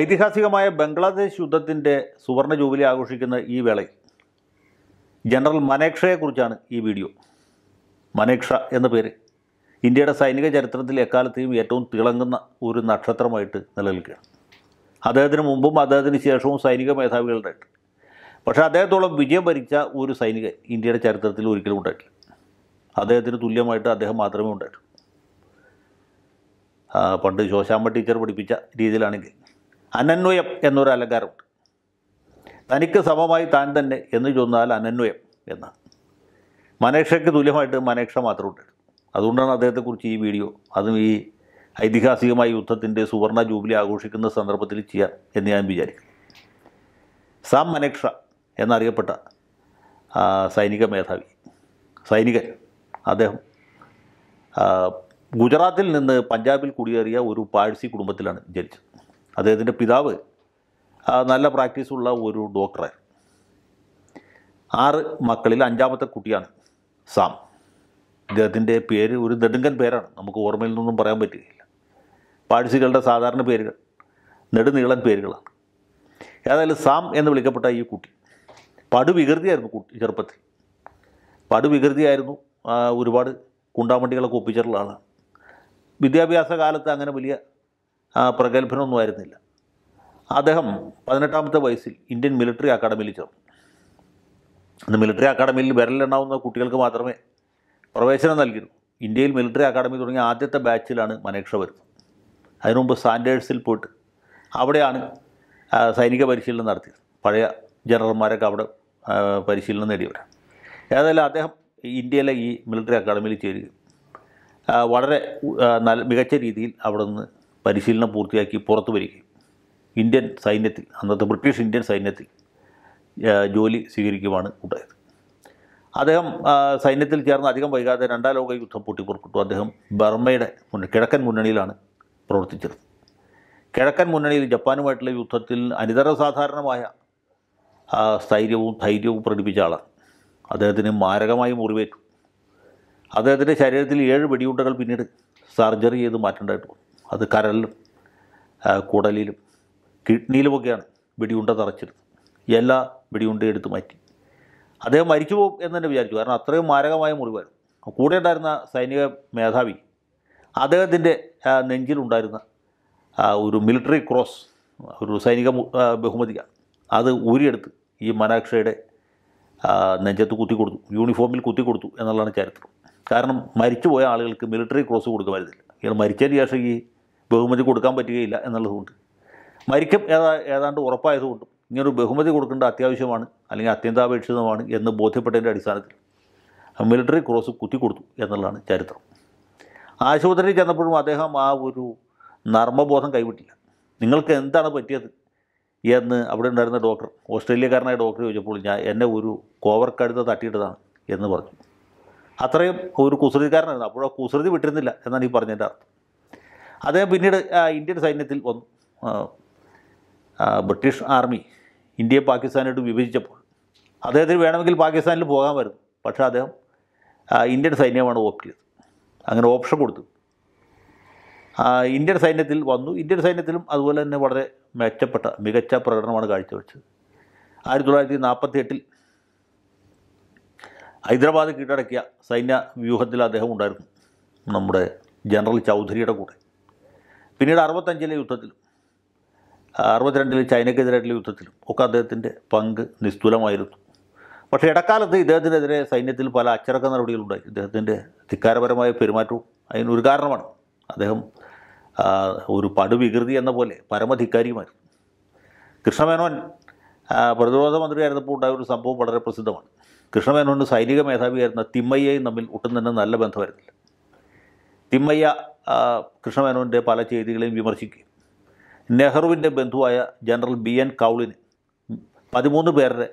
ഐതിഹാസികമായ ബംഗ്ലാദേശ് യുദ്ധത്തിൻ്റെ സുവർണ ജൂബിലി ആഘോഷിക്കുന്ന ഈ വേളയിൽ ജനറൽ മനേക്ഷയെക്കുറിച്ചാണ് ഈ വീഡിയോ മനേക്ഷ എന്ന പേര് ഇന്ത്യയുടെ സൈനിക ചരിത്രത്തിൽ എക്കാലത്തെയും ഏറ്റവും തിളങ്ങുന്ന ഒരു നക്ഷത്രമായിട്ട് നിലനിൽക്കുകയാണ് അദ്ദേഹത്തിന് മുമ്പും അദ്ദേഹത്തിന് ശേഷവും സൈനിക മേധാവികളുണ്ടായിട്ട് പക്ഷേ അദ്ദേഹത്തോളം വിജയം ഭരിച്ച ഒരു സൈനികൻ ഇന്ത്യയുടെ ചരിത്രത്തിൽ ഒരിക്കലും ഉണ്ടായിട്ടില്ല അദ്ദേഹത്തിന് തുല്യമായിട്ട് അദ്ദേഹം മാത്രമേ ഉണ്ടായിട്ടുള്ളൂ പണ്ട് ശോശാമ്മ ടീച്ചർ പഠിപ്പിച്ച രീതിയിലാണെങ്കിൽ അനന്വയം എന്നൊരു അലങ്കാരമുണ്ട് തനിക്ക് സമമായി താൻ തന്നെ എന്ന് ചൊന്നാൽ അനന്വയം എന്നാണ് മനേക്ഷയ്ക്ക് തുല്യമായിട്ട് മനേക്ഷ മാത്രമുണ്ട് അതുകൊണ്ടാണ് അദ്ദേഹത്തെക്കുറിച്ച് ഈ വീഡിയോ അതും ഈ ഐതിഹാസികമായ യുദ്ധത്തിൻ്റെ സുവർണ ജൂബിലി ആഘോഷിക്കുന്ന സന്ദർഭത്തിൽ ചെയ്യാം എന്ന് ഞാൻ വിചാരിക്കുന്നു സാം മനേക്ഷ എന്നറിയപ്പെട്ട സൈനിക മേധാവി സൈനികൻ അദ്ദേഹം ഗുജറാത്തിൽ നിന്ന് പഞ്ചാബിൽ കുടിയേറിയ ഒരു പാഴ്സി കുടുംബത്തിലാണ് ജനിച്ചത് അദ്ദേഹത്തിൻ്റെ പിതാവ് നല്ല പ്രാക്ടീസുള്ള ഒരു ഡോക്ടറെ ആറ് മക്കളിൽ അഞ്ചാമത്തെ കുട്ടിയാണ് സാം ഇദ്ദേഹത്തിൻ്റെ പേര് ഒരു നെടുങ്കൻ പേരാണ് നമുക്ക് ഓർമ്മയിൽ നിന്നും പറയാൻ പറ്റുകയില്ല പാഴ്സികളുടെ സാധാരണ പേരുകൾ നെടുനീളൻ പേരുകളാണ് ഏതായാലും സാം എന്ന് വിളിക്കപ്പെട്ട ഈ കുട്ടി പടുവികൃതിയായിരുന്നു കുട്ടി ചെറുപ്പത്തിൽ പടുവികൃതിയായിരുന്നു ഒരുപാട് കുണ്ടാമണ്ടികളൊക്കെ ഒപ്പിച്ചിട്ടുള്ളതാണ് വിദ്യാഭ്യാസ കാലത്ത് അങ്ങനെ വലിയ പ്രഗത്ഭനൊന്നും ആയിരുന്നില്ല അദ്ദേഹം പതിനെട്ടാമത്തെ വയസ്സിൽ ഇന്ത്യൻ മിലിറ്ററി അക്കാഡമിയിൽ ചേർന്നു അന്ന് മിലിറ്ററി അക്കാഡമിയിൽ വിരലുണ്ടാവുന്ന കുട്ടികൾക്ക് മാത്രമേ പ്രവേശനം നൽകിയിരുന്നു ഇന്ത്യയിൽ മിലിറ്ററി അക്കാഡമി തുടങ്ങിയ ആദ്യത്തെ ബാച്ചിലാണ് മനേക്ഷ വരുന്നത് അതിനുമുമ്പ് സാൻഡേഴ്സിൽ പോയിട്ട് അവിടെയാണ് സൈനിക പരിശീലനം നടത്തിയത് പഴയ ജനറൽമാരൊക്കെ അവിടെ പരിശീലനം നേടിയവരാണ് ഏതായാലും അദ്ദേഹം ഇന്ത്യയിലെ ഈ മിലിറ്ററി അക്കാഡമിയിൽ ചേരുകയും വളരെ നല്ല മികച്ച രീതിയിൽ അവിടെ നിന്ന് പരിശീലനം പൂർത്തിയാക്കി പുറത്തു വരികയും ഇന്ത്യൻ സൈന്യത്തിൽ അന്നത്തെ ബ്രിട്ടീഷ് ഇന്ത്യൻ സൈന്യത്തിൽ ജോലി സ്വീകരിക്കുവാണ് ഉണ്ടായത് അദ്ദേഹം സൈന്യത്തിൽ ചേർന്ന് അധികം വൈകാതെ രണ്ടാം ലോക യുദ്ധം പൊട്ടിപ്പുറപ്പെട്ടു അദ്ദേഹം ബർമ്മയുടെ കിഴക്കൻ മുന്നണിയിലാണ് പ്രവർത്തിച്ചത് കിഴക്കൻ മുന്നണിയിൽ ജപ്പാനുമായിട്ടുള്ള യുദ്ധത്തിൽ അനിതരസാധാരണമായ സ്ഥൈര്യവും ധൈര്യവും പ്രകടിപ്പിച്ച ആളാണ് അദ്ദേഹത്തിന് മാരകമായി മുറിവേറ്റു അദ്ദേഹത്തിൻ്റെ ശരീരത്തിൽ ഏഴ് വെടിയുണ്ടകൾ പിന്നീട് സർജറി ചെയ്ത് മാറ്റേണ്ടതായിട്ട് വന്നു അത് കരലിലും കുടലിലും കിഡ്നിയിലുമൊക്കെയാണ് വെടിയുണ്ട തറച്ചിരുന്നത് എല്ലാ വെടിയുണ്ടയും എടുത്ത് മാറ്റി അദ്ദേഹം മരിച്ചു പോകും എന്ന് തന്നെ വിചാരിച്ചു കാരണം അത്രയും മാരകമായ മുറിവായിരുന്നു കൂടെ ഉണ്ടായിരുന്ന സൈനിക മേധാവി അദ്ദേഹത്തിൻ്റെ നെഞ്ചിലുണ്ടായിരുന്ന ഒരു മിലിറ്ററി ക്രോസ് ഒരു സൈനിക ബഹുമതിയാണ് അത് ഊരിയെടുത്ത് ഈ മനാക്ഷയുടെ നെഞ്ചത്ത് കുത്തി കൊടുത്തു യൂണിഫോമിൽ കുത്തി കൊടുത്തു എന്നുള്ളതാണ് ചരിത്രം കാരണം മരിച്ചുപോയ ആളുകൾക്ക് മിലിറ്ററി ക്രോസ് കൊടുക്കുമായിരുന്നില്ല ഇയാൾ മരിച്ചതിന് ശേഷം ഈ ബഹുമതി കൊടുക്കാൻ പറ്റുകയില്ല എന്നുള്ളതുകൊണ്ട് മരിക്കം ഏതാ ഏതാണ്ട് ഉറപ്പായതുകൊണ്ടും ഇങ്ങനൊരു ബഹുമതി കൊടുക്കേണ്ട അത്യാവശ്യമാണ് അല്ലെങ്കിൽ അത്യന്താപേക്ഷിതമാണ് എന്ന് ബോധ്യപ്പെട്ടതിൻ്റെ അടിസ്ഥാനത്തിൽ മിലിറ്ററി ക്രോസ് കുത്തി കൊടുത്തു എന്നുള്ളതാണ് ചരിത്രം ആശുപത്രിയിൽ ചെന്നപ്പോഴും അദ്ദേഹം ആ ഒരു നർമ്മബോധം കൈവിട്ടില്ല നിങ്ങൾക്ക് എന്താണ് പറ്റിയത് എന്ന് അവിടെ ഉണ്ടായിരുന്ന ഡോക്ടർ ഓസ്ട്രേലിയക്കാരനായ ഡോക്ടർ ചോദിച്ചപ്പോൾ ഞാൻ എന്നെ ഒരു കോവർക്കടുത്ത് തട്ടിയിട്ടതാണ് എന്ന് പറഞ്ഞു അത്രയും ഒരു കുസൃതിക്കാരനായിരുന്നു അപ്പോൾ കുസൃതി വിട്ടിരുന്നില്ല എന്നാണ് ഈ പറഞ്ഞതിൻ്റെ അർത്ഥം അദ്ദേഹം പിന്നീട് ഇന്ത്യൻ സൈന്യത്തിൽ വന്നു ബ്രിട്ടീഷ് ആർമി ഇന്ത്യയെ പാകിസ്ഥാനായിട്ട് വിഭജിച്ചപ്പോൾ അദ്ദേഹത്തിന് വേണമെങ്കിൽ പാകിസ്ഥാനിൽ പോകാൻ വരുന്നു പക്ഷേ അദ്ദേഹം ഇന്ത്യൻ സൈന്യമാണ് ഓപ്റ്റ് ചെയ്തത് അങ്ങനെ ഓപ്ഷൻ കൊടുത്തു ഇന്ത്യൻ സൈന്യത്തിൽ വന്നു ഇന്ത്യൻ സൈന്യത്തിലും അതുപോലെ തന്നെ വളരെ മെച്ചപ്പെട്ട മികച്ച പ്രകടനമാണ് കാഴ്ചവെച്ചത് ആയിരത്തി തൊള്ളായിരത്തി നാൽപ്പത്തി എട്ടിൽ ഹൈദരാബാദ് കീഴടക്കിയ സൈന്യ വ്യൂഹത്തിൽ അദ്ദേഹം ഉണ്ടായിരുന്നു നമ്മുടെ ജനറൽ ചൗധരിയുടെ കൂടെ പിന്നീട് അറുപത്തഞ്ചിലെ യുദ്ധത്തിലും അറുപത്തിരണ്ടിലെ ചൈനയ്ക്കെതിരായിട്ടുള്ള യുദ്ധത്തിലും ഒക്കെ അദ്ദേഹത്തിൻ്റെ പങ്ക് നിസ്തുലമായിരുന്നു പക്ഷേ ഇടക്കാലത്ത് ഇദ്ദേഹത്തിനെതിരെ സൈന്യത്തിൽ പല അച്ചടക്ക നടപടികളുണ്ടായി ഇദ്ദേഹത്തിൻ്റെ ധിക്കാരപരമായ പെരുമാറ്റവും അതിനൊരു കാരണമാണ് അദ്ദേഹം ഒരു പടുവികൃതി എന്ന പോലെ പരമധിക്കാരിയുമായിരുന്നു കൃഷ്ണമേനോൻ പ്രതിരോധ മന്ത്രിയായിരുന്നപ്പോൾ ഉണ്ടായ ഒരു സംഭവം വളരെ പ്രസിദ്ധമാണ് കൃഷ്ണമേനോൻ്റെ സൈനിക മേധാവിയായിരുന്ന തിമ്മയ്യയും തമ്മിൽ ഒട്ടും തന്നെ നല്ല ബന്ധമായിരുന്നില്ല തിമ്മയ്യ കൃഷ്ണമേനോൻ്റെ പല ചെയ്തികളെയും വിമർശിക്കും നെഹ്റുവിൻ്റെ ബന്ധുവായ ജനറൽ ബി എൻ കൗളിന് പതിമൂന്ന് പേരുടെ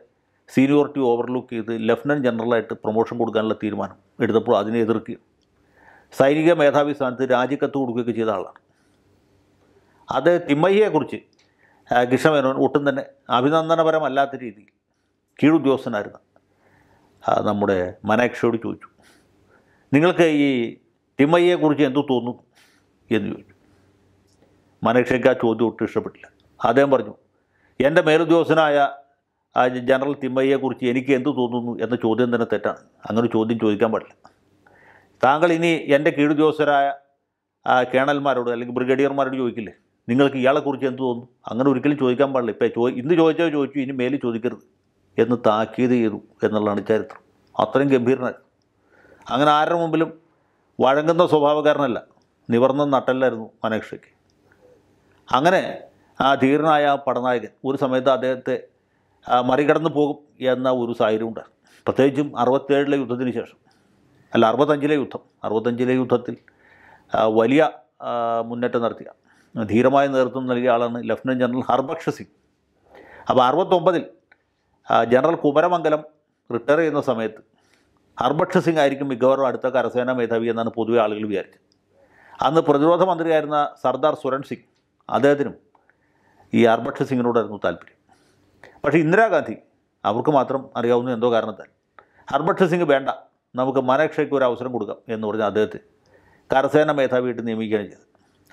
സീനിയോറിറ്റി ഓവർലുക്ക് ചെയ്ത് ലഫ്റ്റനൻറ്റ് ജനറലായിട്ട് പ്രൊമോഷൻ കൊടുക്കാനുള്ള തീരുമാനം എടുത്തപ്പോൾ അതിനെ എതിർക്കുകയും സൈനിക മേധാവി സ്ഥാനത്ത് രാജിക്കത്ത് കൊടുക്കുകയൊക്കെ ചെയ്ത ആളാണ് അത് തിമ്മയ്യയെക്കുറിച്ച് കൃഷ്ണമേനോൻ ഒട്ടും തന്നെ അഭിനന്ദനപരമല്ലാത്ത രീതിയിൽ കീഴുദ്യോഗസ്ഥനായിരുന്ന നമ്മുടെ മനാക്ഷയോട് ചോദിച്ചു നിങ്ങൾക്ക് ഈ തിമ്മയ്യെക്കുറിച്ച് എന്തു തോന്നും എന്ന് ചോദിച്ചു മനുഷ്യക്ക് ആ ചോദ്യം ഒട്ടും ഇഷ്ടപ്പെട്ടില്ല അദ്ദേഹം പറഞ്ഞു എൻ്റെ മേലുദ്യോഗസ്ഥനായ ആ ജനറൽ തിമ്മയ്യെക്കുറിച്ച് എനിക്ക് എന്തു തോന്നുന്നു എന്ന ചോദ്യം തന്നെ തെറ്റാണ് അങ്ങനെ ചോദ്യം ചോദിക്കാൻ പാടില്ല താങ്കൾ ഇനി എൻ്റെ കീഴുദ്യോഗസ്ഥരായ കേണൽമാരോട് അല്ലെങ്കിൽ ബ്രിഗേഡിയർമാരോട് ചോദിക്കില്ലേ നിങ്ങൾക്ക് ഇയാളെക്കുറിച്ച് എന്ത് തോന്നുന്നു അങ്ങനെ ഒരിക്കലും ചോദിക്കാൻ പാടില്ല ഇപ്പോൾ ചോ ഇന്ന് ചോദിച്ചാൽ ചോദിച്ചു ഇനി മേലിൽ ചോദിക്കരുത് എന്ന് താക്കീത് ചെയ്തു എന്നുള്ളതാണ് ചരിത്രം അത്രയും ഗംഭീരനായിരുന്നു അങ്ങനെ ആരുടെ മുമ്പിലും വഴങ്ങുന്ന സ്വഭാവക്കാരനല്ല നിവർന്ന നട്ടല്ലായിരുന്നു മനേക്ഷയ്ക്ക് അങ്ങനെ ആ ധീരനായ പടനായകൻ ഒരു സമയത്ത് അദ്ദേഹത്തെ മറികടന്ന് പോകും എന്ന ഒരു ഉണ്ട് പ്രത്യേകിച്ചും അറുപത്തേഴിലെ യുദ്ധത്തിന് ശേഷം അല്ല അറുപത്തഞ്ചിലെ യുദ്ധം അറുപത്തഞ്ചിലെ യുദ്ധത്തിൽ വലിയ മുന്നേറ്റം നടത്തിയ ധീരമായ നേതൃത്വം നൽകിയ ആളാണ് ലഫ്റ്റനൻറ്റ് ജനറൽ ഹർബക്ഷ സിംഗ് അപ്പോൾ അറുപത്തൊമ്പതിൽ ജനറൽ കുമരമംഗലം റിട്ടയർ ചെയ്യുന്ന സമയത്ത് ഹർഭക്ഷ സിംഗ് ആയിരിക്കും മിക്കവാറും അടുത്ത കരസേനാ മേധാവി എന്നാണ് പൊതുവെ ആളുകൾ വിചാരിച്ചത് അന്ന് പ്രതിരോധ മന്ത്രിയായിരുന്ന സർദാർ സുരൺ സിംഗ് അദ്ദേഹത്തിനും ഈ ഹർഭക്ഷ സിംഗിനോടായിരുന്നു താല്പര്യം പക്ഷേ ഇന്ദിരാഗാന്ധി അവർക്ക് മാത്രം അറിയാവുന്ന എന്തോ കാരണത്താൽ ഹർഭക്ഷ സിംഗ് വേണ്ട നമുക്ക് മനക്ഷയ്ക്ക് ഒരു അവസരം കൊടുക്കാം എന്ന് പറഞ്ഞ അദ്ദേഹത്തെ കരസേന മേധാവിയിട്ട് നിയമിക്കുകയാണ് ചെയ്തത്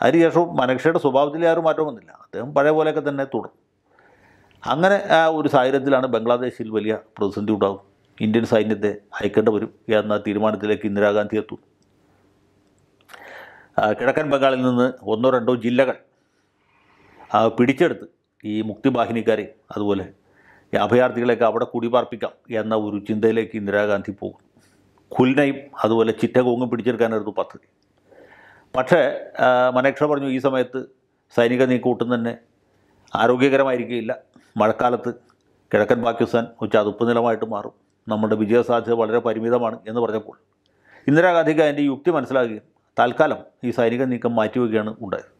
അതിനുശേഷം മനക്ഷയുടെ സ്വഭാവത്തിൽ ആരും മാറ്റം വന്നില്ല അദ്ദേഹം പഴയ പോലെയൊക്കെ തന്നെ തുടർന്നു അങ്ങനെ ആ ഒരു സാഹചര്യത്തിലാണ് ബംഗ്ലാദേശിൽ വലിയ പ്രതിസന്ധി ഉണ്ടാകുന്നത് ഇന്ത്യൻ സൈന്യത്തെ അയക്കേണ്ടി വരും എന്ന തീരുമാനത്തിലേക്ക് ഇന്ദിരാഗാന്ധി എത്തും കിഴക്കൻ ബംഗാളിൽ നിന്ന് ഒന്നോ രണ്ടോ ജില്ലകൾ പിടിച്ചെടുത്ത് ഈ മുക്തിവാഹിനിക്കാരെ അതുപോലെ അഭയാർത്ഥികളെയൊക്കെ അവിടെ കുടിപാർപ്പിക്കാം എന്ന ഒരു ചിന്തയിലേക്ക് ഇന്ദിരാഗാന്ധി പോകും ഖുൽനയും അതുപോലെ ചിറ്റകോങ്ങും പിടിച്ചെടുക്കാനായിരുന്നു പദ്ധതി പക്ഷേ മനേക്ഷ പറഞ്ഞു ഈ സമയത്ത് സൈനിക നീക്കൂട്ടം തന്നെ ആരോഗ്യകരമായിരിക്കുകയില്ല മഴക്കാലത്ത് കിഴക്കൻ പാകിസ്ഥാൻ അതുപ്പ് നിലമായിട്ട് മാറും നമ്മുടെ വിജയസാധ്യത വളരെ പരിമിതമാണ് എന്ന് പറഞ്ഞപ്പോൾ ഇന്ദിരാഗാന്ധിക്ക് അതിൻ്റെ യുക്തി മനസ്സിലാക്കി തൽക്കാലം ഈ സൈനിക നീക്കം മാറ്റിവെക്കുകയാണ് ഉണ്ടായത്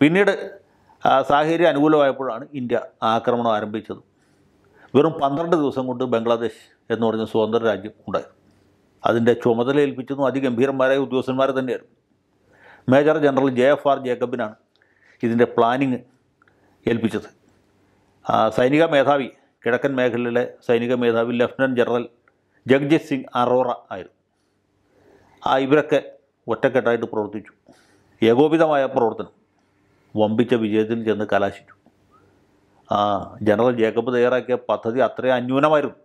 പിന്നീട് സാഹചര്യം അനുകൂലമായപ്പോഴാണ് ഇന്ത്യ ആക്രമണം ആരംഭിച്ചത് വെറും പന്ത്രണ്ട് ദിവസം കൊണ്ട് ബംഗ്ലാദേശ് എന്ന് പറഞ്ഞ സ്വതന്ത്ര രാജ്യം ഉണ്ടായത് അതിൻ്റെ ചുമതല ഏൽപ്പിച്ചതും അതിഗംഭീരന്മാരായ ഉദ്യോഗസ്ഥന്മാരെ തന്നെയായിരുന്നു major general J F R ജേക്കബിനാണ് ഇതിൻ്റെ പ്ലാനിങ് ഏൽപ്പിച്ചത് സൈനിക മേധാവി കിഴക്കൻ മേഖലയിലെ സൈനിക മേധാവി ലഫ്റ്റനൻറ്റ് ജനറൽ ജഗ്ജിത് സിംഗ് അറോറ ആയിരുന്നു ആ ഇവരൊക്കെ ഒറ്റക്കെട്ടായിട്ട് പ്രവർത്തിച്ചു ഏകോപിതമായ പ്രവർത്തനം വമ്പിച്ച വിജയത്തിൽ ചെന്ന് കലാശിച്ചു ആ ജനറൽ ജേക്കബ് തയ്യാറാക്കിയ പദ്ധതി അത്രയും അന്യൂനമായിരുന്നു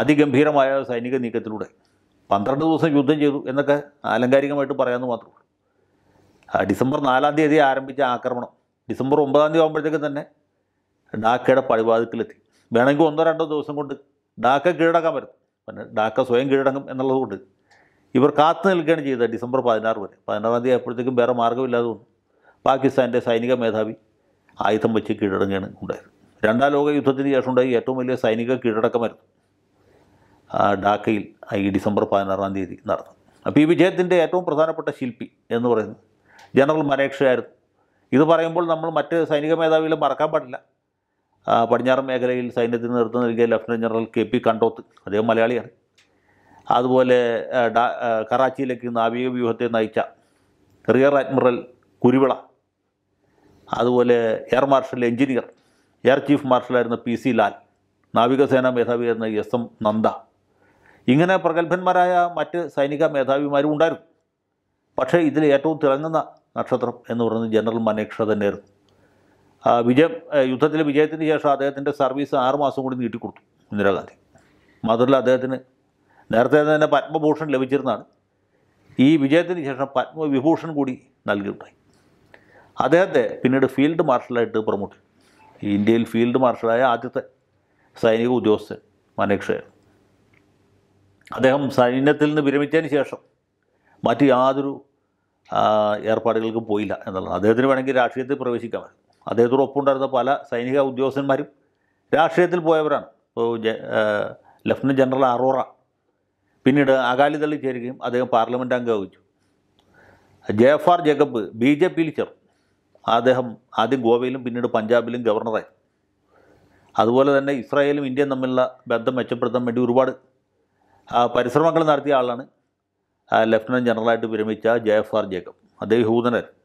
അതിഗംഭീരമായ സൈനിക നീക്കത്തിലൂടെ പന്ത്രണ്ട് ദിവസം യുദ്ധം ചെയ്തു എന്നൊക്കെ ആലങ്കാരികമായിട്ട് പറയാമെന്ന് മാത്രമേ ഡിസംബർ നാലാം തീയതി ആരംഭിച്ച ആക്രമണം ഡിസംബർ ഒമ്പതാം തീയതി ആകുമ്പോഴത്തേക്കും തന്നെ ഡാക്കയുടെ പടിവാതിക്കലെത്തി വേണമെങ്കിൽ ഒന്നോ രണ്ടോ ദിവസം കൊണ്ട് ഡാക്ക കീഴടക്കാൻ വരും പിന്നെ ഡാക്ക സ്വയം കീഴടങ്ങും എന്നുള്ളതുകൊണ്ട് ഇവർ കാത്തു നിൽക്കുകയാണ് ചെയ്തത് ഡിസംബർ പതിനാറ് വരെ പതിനാറാം തീയതി ആയപ്പോഴത്തേക്കും വേറെ മാർഗ്ഗമില്ലാതെ വന്നു പാകിസ്ഥാൻ്റെ സൈനിക മേധാവി ആയുധം വെച്ച് കീഴടങ്ങുകയാണ് ഉണ്ടായത് രണ്ടാം ലോക യുദ്ധത്തിന് ശേഷം ഉണ്ടായി ഏറ്റവും വലിയ സൈനിക കീഴടക്കമായിരുന്നു ഡാക്കയിൽ ഈ ഡിസംബർ പതിനാറാം തീയതി നടന്നു അപ്പോൾ ഈ വിജയത്തിൻ്റെ ഏറ്റവും പ്രധാനപ്പെട്ട ശില്പി എന്ന് പറയുന്നത് ജനറൽ മനേക്ഷയായിരുന്നു ഇത് പറയുമ്പോൾ നമ്മൾ മറ്റ് സൈനിക മേധാവികളെ മറക്കാൻ പാടില്ല പടിഞ്ഞാറൻ മേഖലയിൽ സൈന്യത്തിന് നേതൃത്വം നൽകിയ lieutenant general K P Kandoth അദ്ദേഹം മലയാളിയാണ് അതുപോലെ കറാച്ചിയിലേക്ക് നാവിക വ്യൂഹത്തെ നയിച്ച റിയർ അഡ്മിറൽ കുരുവിള അതുപോലെ air marshal engineer air chief മാർഷലായിരുന്ന പി സി ലാൽ നാവികസേനാ മേധാവിയായിരുന്ന എസ് എം നന്ദ ഇങ്ങനെ പ്രഗത്ഭന്മാരായ മറ്റ് സൈനിക മേധാവിമാരും ഉണ്ടായിരുന്നു പക്ഷേ ഇതിൽ ഏറ്റവും തിളങ്ങുന്ന നക്ഷത്രം എന്ന് പറയുന്നത് ജനറൽ മനേക്ഷ തന്നെയായിരുന്നു വിജയം യുദ്ധത്തിലെ വിജയത്തിന് ശേഷം അദ്ദേഹത്തിൻ്റെ സർവീസ് ആറുമാസം കൂടി നീട്ടിക്കൊടുത്തു ഇന്ദിരാഗാന്ധി മാത്രമല്ല അദ്ദേഹത്തിന് നേരത്തെ തന്നെ പത്മഭൂഷൺ ലഭിച്ചിരുന്നതാണ് ഈ വിജയത്തിന് ശേഷം പത്മവിഭൂഷൺ കൂടി നൽകിയിട്ടുണ്ടായി അദ്ദേഹത്തെ പിന്നീട് ഫീൽഡ് മാർഷലായിട്ട് പ്രൊമോട്ട് ഇന്ത്യയിൽ ഫീൽഡ് മാർഷലായ ആദ്യത്തെ സൈനിക ഉദ്യോഗസ്ഥൻ മനേക്ഷയാണ് അദ്ദേഹം സൈന്യത്തിൽ നിന്ന് വിരമിച്ചതിന് ശേഷം മറ്റ് യാതൊരു ഏർപ്പാടുകൾക്കും പോയില്ല എന്നുള്ളത് അദ്ദേഹത്തിന് വേണമെങ്കിൽ രാഷ്ട്രീയത്തിൽ പ്രവേശിക്കാമായിരുന്നു അദ്ദേഹത്തോട് ഒപ്പുണ്ടായിരുന്ന പല സൈനിക ഉദ്യോഗസ്ഥന്മാരും രാഷ്ട്രീയത്തിൽ പോയവരാണ് ഇപ്പോൾ ലഫ്റ്റനൻറ്റ് ജനറൽ അറോറ പിന്നീട് അകാലിദളിൽ ചേരുകയും അദ്ദേഹം ജെ എഫ് ജയഫാർ ജേക്കബ് ബി ജെ പിയിൽ ചേർന്നു അദ്ദേഹം ആദ്യം ഗോവയിലും പിന്നീട് പഞ്ചാബിലും ഗവർണറായി അതുപോലെ തന്നെ ഇസ്രായേലും ഇന്ത്യയും തമ്മിലുള്ള ബന്ധം മെച്ചപ്പെടുത്താൻ വേണ്ടി ഒരുപാട് പരിശ്രമങ്ങൾ നടത്തിയ ആളാണ് ലഫ്റ്റനൻറ്റ് ജനറലായിട്ട് വിരമിച്ച ജയഫാർ ജേക്കബ് അദ്ദേഹം ഹൂതനായിരുന്നു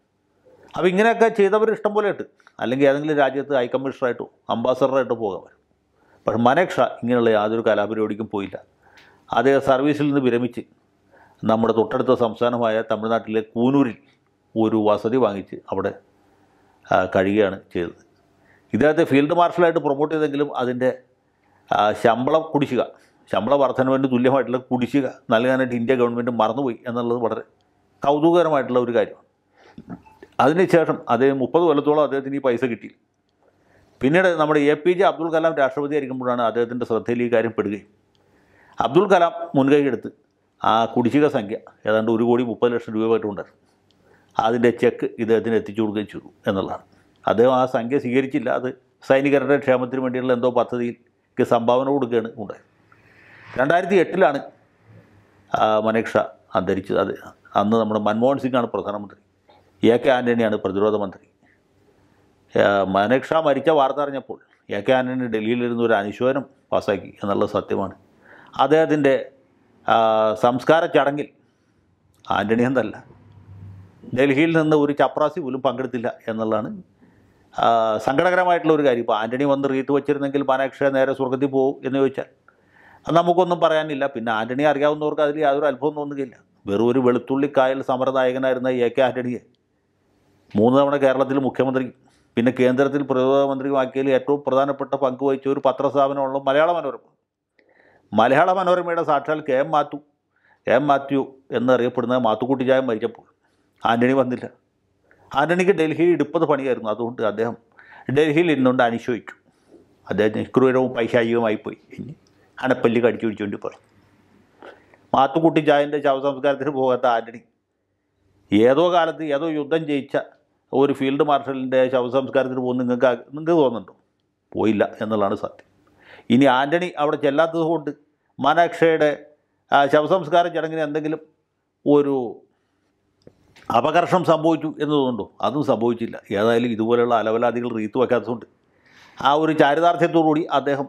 അപ്പോൾ ഇങ്ങനെയൊക്കെ ചെയ്തവർ ഇഷ്ടം പോലെ ഇട്ട് അല്ലെങ്കിൽ ഏതെങ്കിലും രാജ്യത്ത് ഹൈ കമ്മീഷണറായിട്ടോ അംബാസഡറായിട്ടോ പോകാൻ പറ്റും പക്ഷെ മനേക്ഷ ഇങ്ങനെയുള്ള യാതൊരു കലാപരിപാടിക്കും പോയില്ല അദ്ദേഹം സർവീസിൽ നിന്ന് വിരമിച്ച് നമ്മുടെ തൊട്ടടുത്ത സംസ്ഥാനമായ തമിഴ്നാട്ടിലെ കൂനൂരിൽ ഒരു വസതി വാങ്ങിച്ച് അവിടെ കഴിയുകയാണ് ചെയ്തത് ഇദ്ദേഹത്തെ ഫീൽഡ് മാർഷലായിട്ട് പ്രൊമോട്ട് ചെയ്തെങ്കിലും അതിൻ്റെ ശമ്പളം കുടിശ്ശിക ശമ്പള വർധനവിന് തുല്യമായിട്ടുള്ള കുടിശ്ശിക നൽകാനായിട്ട് ഇന്ത്യ ഗവൺമെൻറ് മറന്നുപോയി എന്നുള്ളത് വളരെ കൗതുകകരമായിട്ടുള്ള ഒരു കാര്യമാണ് അതിനുശേഷം അദ്ദേഹം മുപ്പത് കൊല്ലത്തോളം അദ്ദേഹത്തിന് ഈ പൈസ കിട്ടി പിന്നീട് നമ്മുടെ A P J Abdul Kalam രാഷ്ട്രപതി ആയിരിക്കുമ്പോഴാണ് അദ്ദേഹത്തിൻ്റെ ശ്രദ്ധയിൽ ഈ കാര്യം പെടുകയും അബ്ദുൽ കലാം മുൻകൈയെടുത്ത് ആ കുടിശ്ശിക സംഖ്യ ഏതാണ്ട് ഒരു കോടി മുപ്പത് ലക്ഷം രൂപ പറ്റുണ്ടായിരുന്നു അതിൻ്റെ ചെക്ക് ഇദ്ദേഹത്തിന് എത്തിച്ചു കൊടുക്കുകയും ചെയ്തു എന്നുള്ളതാണ് അദ്ദേഹം ആ സംഖ്യ സ്വീകരിച്ചില്ല അത് സൈനികരുടെ ക്ഷേമത്തിന് വേണ്ടിയുള്ള എന്തോ പദ്ധതിക്ക് സംഭാവന കൊടുക്കുകയാണ് ഉണ്ടായത് രണ്ടായിരത്തി എട്ടിലാണ് മനേക്ഷ അന്തരിച്ചത് അത് അന്ന് നമ്മുടെ മൻമോഹൻ സിംഗാണ് പ്രധാനമന്ത്രി എ കെ ആൻ്റണിയാണ് പ്രതിരോധ മന്ത്രി മനേക്ഷ മരിച്ച വാർത്ത അറിഞ്ഞപ്പോൾ എ കെ ആൻ്റണി ഡൽഹിയിലിരുന്ന് ഒരു അനുശോചനം പാസ്സാക്കി എന്നുള്ളത് സത്യമാണ് അദ്ദേഹത്തിൻ്റെ സംസ്കാര ചടങ്ങിൽ ആൻ്റണി എന്നല്ല ഡൽഹിയിൽ നിന്ന് ഒരു ചപ്രാസി പോലും പങ്കെടുത്തില്ല എന്നുള്ളതാണ് സങ്കടകരമായിട്ടുള്ള ഒരു കാര്യം ഇപ്പോൾ ആൻ്റണി വന്ന് റീത്ത് വെച്ചിരുന്നെങ്കിൽ മനേക്ഷ നേരെ സ്വർഗത്തിൽ പോകും എന്ന് ചോദിച്ചാൽ നമുക്കൊന്നും പറയാനില്ല പിന്നെ ആൻ്റണിയെ അറിയാവുന്നവർക്ക് അതിൽ യാതൊരു അത്ഭുതം തോന്നുകയില്ല വെറും ഒരു വെളുത്തുള്ളിക്കായൽ സമരനായകനായിരുന്ന എ കെ ആൻ്റണിയെ മൂന്ന് തവണ കേരളത്തിൽ മുഖ്യമന്ത്രി പിന്നെ കേന്ദ്രത്തിൽ പ്രതിരോധ മന്ത്രിയുമാക്കിയതിൽ ഏറ്റവും പ്രധാനപ്പെട്ട പങ്ക് വഹിച്ച ഒരു പത്രസ്ഥാപനമുള്ള മലയാള മനോരമ മലയാള മനോരമയുടെ സാക്ഷാൽ K M Mathew M Mathew എന്നറിയപ്പെടുന്ന മാത്തുക്കുട്ടിചായ മരിച്ചപ്പോൾ ആൻ്റണി വന്നില്ല ആൻ്റണിക്ക് ഡൽഹി ഇടുപ്പത് പണിയായിരുന്നു അതുകൊണ്ട് അദ്ദേഹം ഡൽഹിയിൽ ഇരുന്നുകൊണ്ട് അനുശോചിച്ചു അദ്ദേഹം നിഷ്ക്രൂരവും പൈശാചികമായി പോയി ഇനി അനപ്പല്ലി കടിച്ചു പിടിച്ചുകൊണ്ട് പോയി മാത്തുക്കുട്ടി ശവസംസ്കാരത്തിന് പോകാത്ത ആൻ്റണി ഏതോ കാലത്ത് ഏതോ യുദ്ധം ജയിച്ച ഒരു ഫീൽഡ് മാർഷലിൻ്റെ ശവസംസ്കാരത്തിന് പോകുന്ന നിങ്ങൾക്ക് നിങ്ങൾക്ക് തോന്നുന്നുണ്ടോ പോയില്ല എന്നുള്ളതാണ് സത്യം ഇനി ആൻ്റണി അവിടെ ചെല്ലാത്തത് കൊണ്ട് മനക്ഷയുടെ ശവസംസ്കാര ചടങ്ങിന് എന്തെങ്കിലും ഒരു അപകർഷം സംഭവിച്ചു എന്ന് തോന്നുന്നുണ്ടോ അതും സംഭവിച്ചില്ല ഏതായാലും ഇതുപോലെയുള്ള അലവലാദികൾ റീത്ത് വയ്ക്കാത്തതുകൊണ്ട് ആ ഒരു ചാരിതാർത്ഥ്യത്തോടുകൂടി അദ്ദേഹം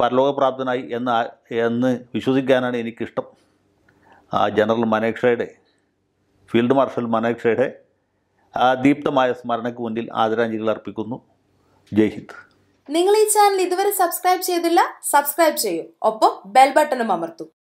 പരലോകപ്രാപ്തനായി എന്ന് എന്ന് വിശ്വസിക്കാനാണ് എനിക്കിഷ്ടം ജനറൽ മനേക്ഷയുടെ ഫീൽഡ് മാർഷൽ മനോജ് ഷെയുടെ ആ ദീപ്തമായ സ്മരണയ്ക്ക് മുന്നിൽ ആദരാഞ്ജലികൾ അർപ്പിക്കുന്നു ജയ് ഹിന്ദ് നിങ്ങൾ ഈ ചാനൽ ഇതുവരെ സബ്സ്ക്രൈബ് ചെയ്തില്ല സബ്സ്ക്രൈബ് ചെയ്യൂ ഒപ്പം ബെൽ ബട്ടണും അമർത്തും